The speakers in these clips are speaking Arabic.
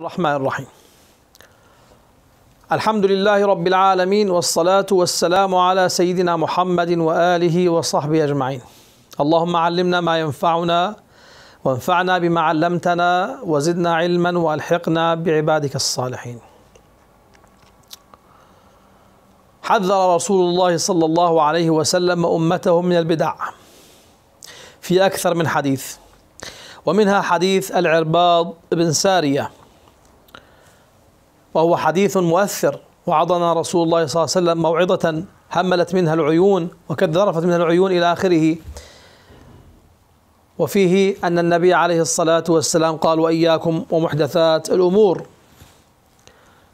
الرحمن الرحيم الحمد لله رب العالمين والصلاة والسلام على سيدنا محمد وآله وصحبه أجمعين اللهم علمنا ما ينفعنا وانفعنا بما علمتنا وزدنا علما والحقنا بعبادك الصالحين حذر رسول الله صلى الله عليه وسلم أمته من البدع في أكثر من حديث ومنها حديث العرباض بن ساريه وهو حديث مؤثر وعظنا رسول الله صلى الله عليه وسلم موعظة هملت منها العيون وكذرفت منها العيون إلى آخره وفيه أن النبي عليه الصلاة والسلام قال وإياكم ومحدثات الأمور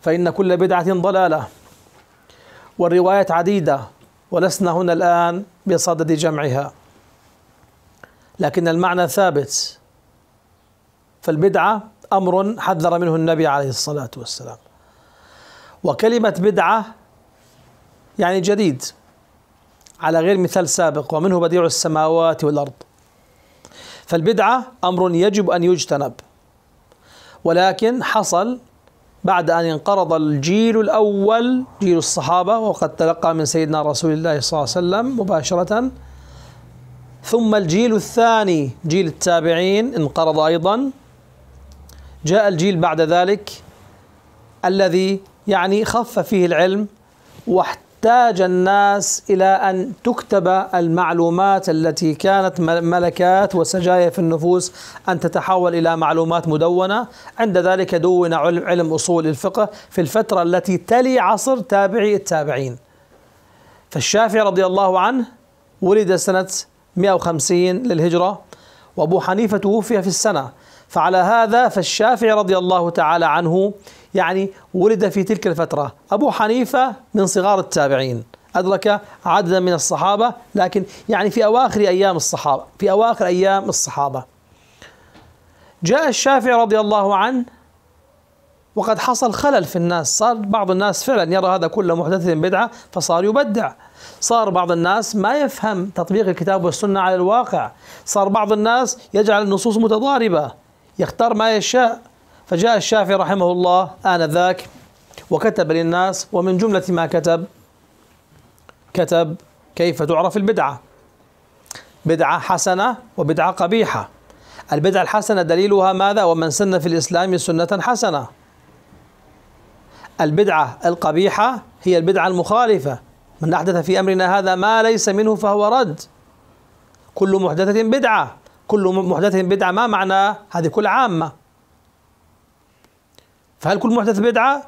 فإن كل بدعة ضلالة والروايات عديدة ولسنا هنا الآن بصدد جمعها لكن المعنى ثابت فالبدعة امر حذر منه النبي عليه الصلاه والسلام وكلمه بدعه يعني جديد على غير مثال سابق ومنه بديع السماوات والارض فالبدعه امر يجب ان يجتنب ولكن حصل بعد أن انقرض الجيل الأول جيل الصحابة وقد تلقى من سيدنا رسول الله صلى الله عليه وسلم مباشرة ثم الجيل الثاني جيل التابعين انقرض أيضا جاء الجيل بعد ذلك الذي يعني خف فيه العلم واحتاج الناس إلى أن تكتب المعلومات التي كانت ملكات وسجايا في النفوس أن تتحول إلى معلومات مدونة عند ذلك دون علم, علم أصول الفقه في الفترة التي تلي عصر تابعي التابعين فالشافعي رضي الله عنه ولد سنة 150 للهجرة وأبو حنيفة توفي في السنة فعلى هذا فالشافعي رضي الله تعالى عنه يعني ولد في تلك الفترة أبو حنيفة من صغار التابعين أدرك عددا من الصحابة لكن يعني في أواخر أيام الصحابة في أواخر أيام الصحابة جاء الشافعي رضي الله عنه وقد حصل خلل في الناس صار بعض الناس فعلا يرى هذا كل محدث بدعة فصار يبدع صار بعض الناس ما يفهم تطبيق الكتاب والسنة على الواقع صار بعض الناس يجعل النصوص متضاربة يختار ما يشاء فجاء الشافعي رحمه الله آنذاك وكتب للناس ومن جملة ما كتب كتب كيف تعرف البدعة بدعة حسنة وبدعة قبيحة البدعة الحسنة دليلها ماذا ومن سن في الإسلام سنة حسنة البدعة القبيحة هي البدعة المخالفة من أحدث في أمرنا هذا ما ليس منه فهو رد كل محدثة بدعة كل محدثة بدعة ما معنى هذه كل عامة فهل كل محدث بدعة؟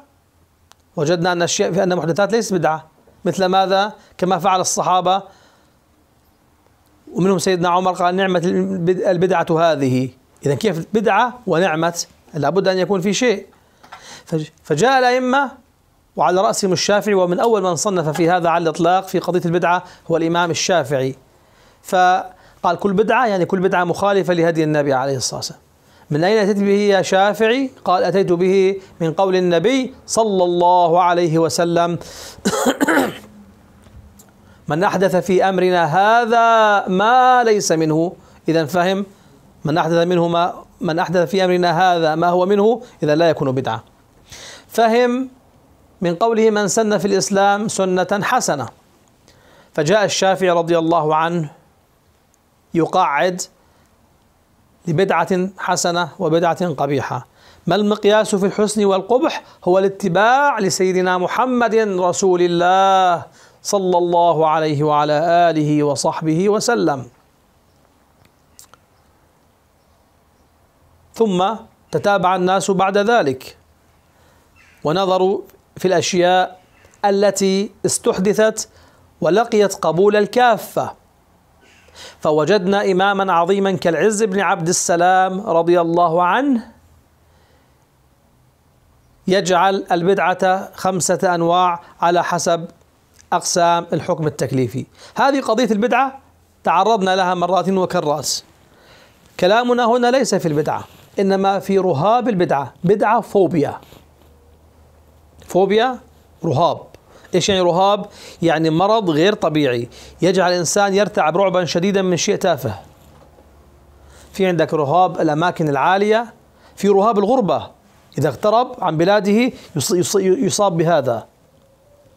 وجدنا أن الشيء في أن المحدثات ليست بدعة مثل ماذا؟ كما فعل الصحابة ومنهم سيدنا عمر قال نعمة البدعة هذه إذا كيف بدعة ونعمة لابد أن يكون في شيء فجاء الأئمة وعلى رأسهم الشافعي ومن أول من صنف في هذا على الإطلاق في قضية البدعة هو الإمام الشافعي ف قال كل بدعة يعني كل بدعة مخالفة لهدي النبي عليه الصلاة والسلام من أين أتيت به يا شافعي قال أتيت به من قول النبي صلى الله عليه وسلم من أحدث في أمرنا هذا ما ليس منه إذا فهم من أحدث منه ما من أحدث في أمرنا هذا ما هو منه إذا لا يكون بدعة فهم من قوله من سن في الإسلام سنة حسنة فجاء الشافعي رضي الله عنه يقعد لبدعة حسنة وبدعة قبيحة ما المقياس في الحسن والقبح هو الاتباع لسيدنا محمد رسول الله صلى الله عليه وعلى آله وصحبه وسلم ثم تتابع الناس بعد ذلك ونظروا في الأشياء التي استحدثت ولقيت قبول الكافة فوجدنا إماما عظيما كالعز بن عبد السلام رضي الله عنه يجعل البدعة خمسة أنواع على حسب أقسام الحكم التكليفي هذه قضية البدعة تعرضنا لها مرات وكراس كلامنا هنا ليس في البدعة إنما في رهاب البدعة بدعة فوبيا فوبيا رهاب ايش يعني رهاب؟ يعني مرض غير طبيعي يجعل الانسان يرتعب رعبا شديدا من شيء تافه. في عندك رهاب الاماكن العاليه، في رهاب الغربه اذا اغترب عن بلاده يصاب بهذا.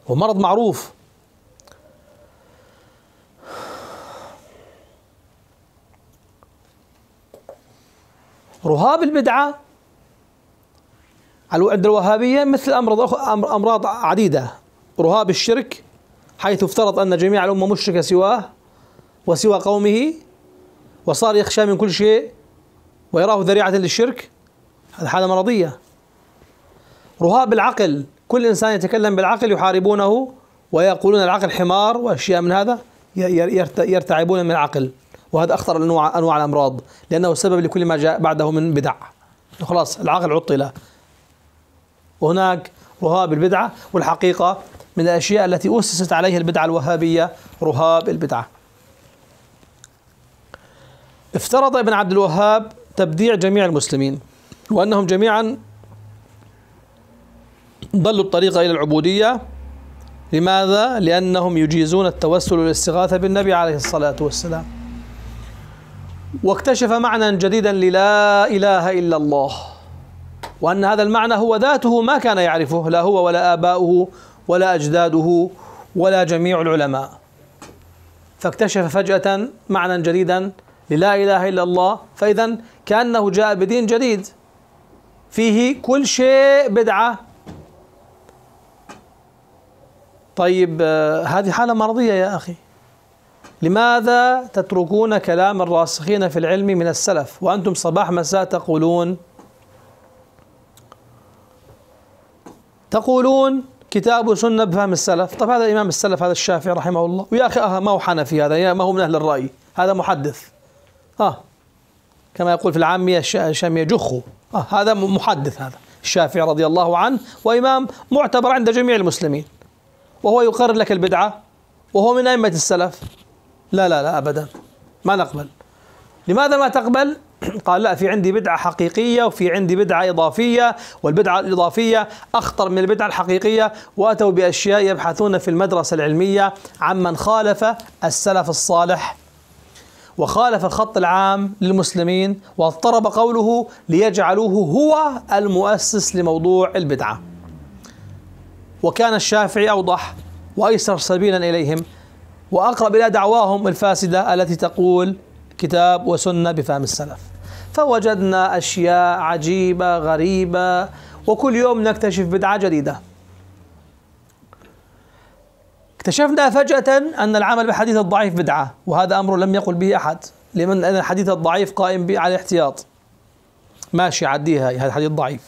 ومرض معروف. رهاب البدعه عند الوهابيه مثل امراض امراض عديده رهاب الشرك حيث افترض أن جميع الأمة مشركة سواه وسوى قومه وصار يخشى من كل شيء ويراه ذريعة للشرك هذا حالة مرضية رهاب العقل كل إنسان يتكلم بالعقل يحاربونه ويقولون العقل حمار وأشياء من هذا يرتعبون من العقل وهذا أخطر أنواع, أنواع الأمراض لأنه سبب لكل ما جاء بعده من بدع خلاص العقل عطل وهناك رهاب البدعة والحقيقة من الأشياء التي أسست عليها البدعة الوهابية رهاب البدعة افترض ابن عبد الوهاب تبديع جميع المسلمين وأنهم جميعا ضلوا الطريق إلى العبودية لماذا؟ لأنهم يجيزون التوسل والاستغاثة بالنبي عليه الصلاة والسلام واكتشف معنى جديدا للا إله إلا الله وأن هذا المعنى هو ذاته ما كان يعرفه لا هو ولا آباؤه ولا أجداده ولا جميع العلماء فاكتشف فجأة معنى جديدا للا إله إلا الله فإذا كأنه جاء بدين جديد فيه كل شيء بدعة طيب آه، هذه حالة مرضية يا أخي لماذا تتركون كلام الراسخين في العلم من السلف وأنتم صباح مساء تقولون تقولون كتاب وسنه بفهم السلف، طيب هذا امام السلف هذا الشافعي رحمه الله، ويا اخي آه، ما هو حنفي هذا ما هو من اهل الراي، هذا محدث. اه كما يقول في العاميه الشاميه جخو، آه هذا محدث هذا الشافعي رضي الله عنه وامام معتبر عند جميع المسلمين. وهو يقرر لك البدعه وهو من ائمه السلف. لا لا لا ابدا ما نقبل. لماذا ما تقبل؟ قال لا في عندي بدعة حقيقية وفي عندي بدعة إضافية والبدعة الإضافية أخطر من البدعة الحقيقية وأتوا بأشياء يبحثون في المدرسة العلمية عمن خالف السلف الصالح وخالف الخط العام للمسلمين واضطرب قوله ليجعلوه هو المؤسس لموضوع البدعة وكان الشافعي أوضح وأيسر سبيلا إليهم وأقرب إلى دعواهم الفاسدة التي تقول كتاب وسنة بفهم السلف فوجدنا أشياء عجيبة غريبة وكل يوم نكتشف بدعة جديدة اكتشفنا فجأة أن العمل بالحديث الضعيف بدعة وهذا أمر لم يقل به أحد لمن أن الحديث الضعيف قائم به على الاحتياط ماشي عديها هذا الحديث ضعيف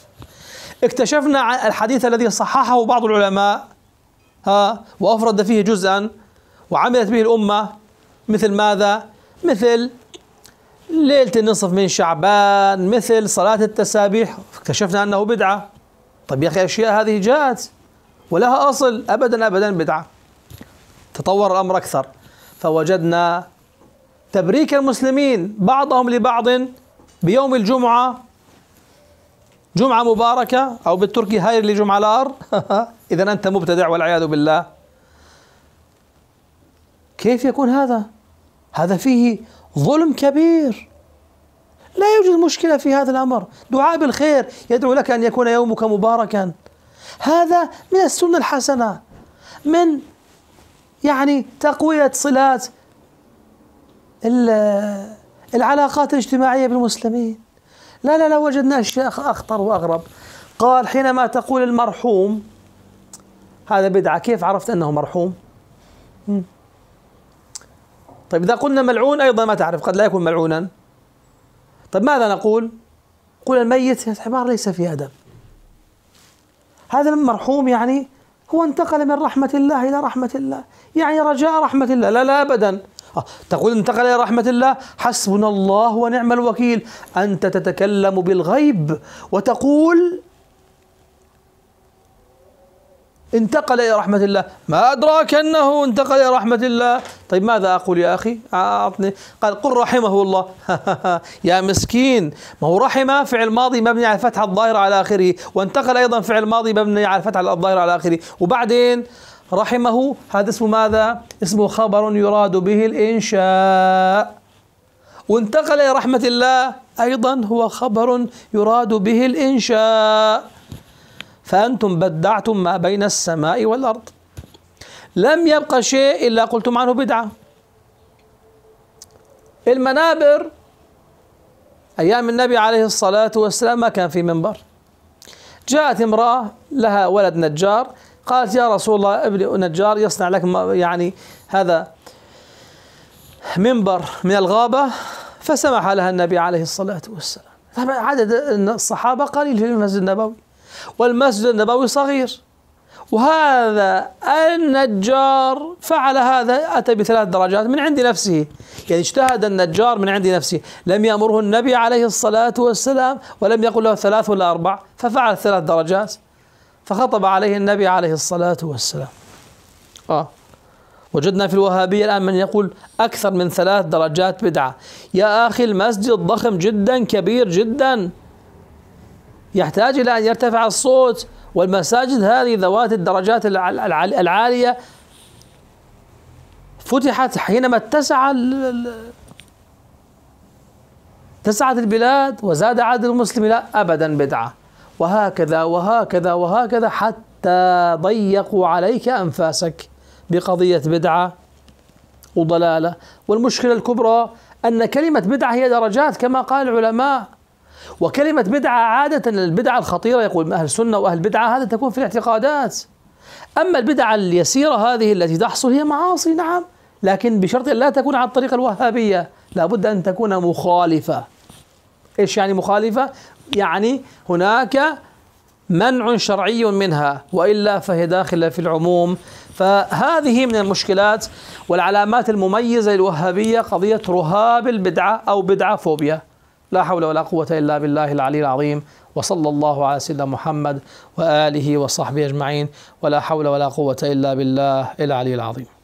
اكتشفنا الحديث الذي صححه بعض العلماء ها وأفرد فيه جزءا وعملت به الأمة مثل ماذا؟ مثل ليلة النصف من شعبان مثل صلاة التسابيح اكتشفنا أنه بدعة طيب يا أخي أشياء هذه جاءت ولها أصل أبدا أبدا بدعة تطور الأمر أكثر فوجدنا تبريك المسلمين بعضهم لبعض بيوم الجمعة جمعة مباركة أو بالتركي هاير لجمعة لار إذا أنت مبتدع والعياذ بالله كيف يكون هذا؟ هذا فيه ظلم كبير لا يوجد مشكلة في هذا الأمر دعاء بالخير يدعو لك أن يكون يومك مباركا هذا من السنة الحسنة من يعني تقوية صلات العلاقات الاجتماعية بالمسلمين لا لا لا وجدنا أشياء أخطر وأغرب قال حينما تقول المرحوم هذا بدعة كيف عرفت أنه مرحوم؟ طيب إذا قلنا ملعون أيضا ما تعرف قد لا يكون ملعونا طيب ماذا نقول قل الميت الحمار ليس في أدب هذا من مرحوم يعني هو انتقل من رحمة الله إلى رحمة الله يعني رجاء رحمة الله لا لا أبدا آه، تقول انتقل إلى رحمة الله حسبنا الله ونعم الوكيل أنت تتكلم بالغيب وتقول انتقل إلى رحمة الله ما أدراك أنه انتقل إلى رحمة الله طيب ماذا أقول يا أخي أعطني قال قل رحمه الله يا مسكين ما هو رحمه فعل ماضي مبني على الفتحة الظاهرة على آخره وانتقل أيضا فعل ماضي مبني على الفتحة الظاهرة على آخره وبعدين رحمه هذا اسمه ماذا اسمه خبر يراد به الإنشاء وانتقل إلى رحمة الله أيضا هو خبر يراد به الإنشاء فأنتم بدعتم ما بين السماء والأرض لم يبقى شيء إلا قلتم عنه بدعة المنابر أيام النبي عليه الصلاة والسلام ما كان في منبر جاءت امرأة لها ولد نجار قالت يا رسول الله ابن نجار يصنع لك يعني هذا منبر من الغابة فسمح لها النبي عليه الصلاة والسلام عدد الصحابة قليل في المسجد النبوي والمسجد النبوي صغير وهذا النجار فعل هذا أتى بثلاث درجات من عند نفسه يعني اجتهد النجار من عند نفسه لم يأمره النبي عليه الصلاة والسلام ولم يقل له ثلاث ولا أربع ففعل ثلاث درجات فخطب عليه النبي عليه الصلاة والسلام آه وجدنا في الوهابية الآن من يقول أكثر من ثلاث درجات بدعة يا أخي المسجد ضخم جدا كبير جدا يحتاج إلى أن يرتفع الصوت والمساجد هذه ذوات الدرجات العالية فتحت حينما اتسع اتسعت البلاد وزاد عدد المسلمين لا أبدا بدعة وهكذا وهكذا وهكذا حتى ضيقوا عليك أنفاسك بقضية بدعة وضلالة والمشكلة الكبرى أن كلمة بدعة هي درجات كما قال العلماء وكلمة بدعة عادة البدعة الخطيرة يقول أهل السنة وأهل البدعة هذا تكون في الاعتقادات أما البدعة اليسيرة هذه التي تحصل هي معاصي نعم لكن بشرط لا تكون على الطريقة الوهابية لابد أن تكون مخالفة إيش يعني مخالفة؟ يعني هناك منع شرعي منها وإلا فهي داخلة في العموم فهذه من المشكلات والعلامات المميزة للوهابية قضية رهاب البدعة أو بدعة فوبيا لا حول ولا قوة إلا بالله العلي العظيم وصلى الله على سيدنا محمد وآله وصحبه أجمعين ولا حول ولا قوة إلا بالله العلي العظيم